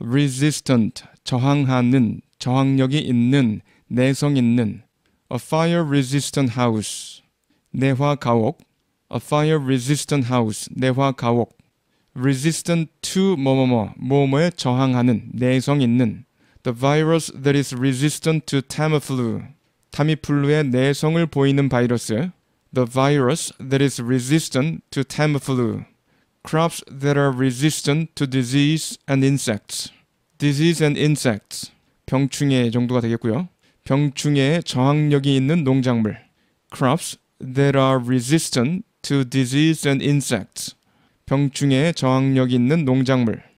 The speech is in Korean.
resistant 저항하는 저항력이 있는 내성 있는 a fire resistant house 내화 가옥 a fire resistant house 내화 가옥 resistant to 뭐뭐뭐 뭐뭐에 저항하는 내성 있는 the virus that is resistant to Tamiflu 타미플루의 내성을 보이는 바이러스 the virus that is resistant to Tamiflu crops that are resistant to disease and insects. disease and insects. 병충해 정도가 되겠고요. 병충해 저항력이 있는 농작물. crops that are resistant to disease and insects. 병충해 저항력이 있는 농작물.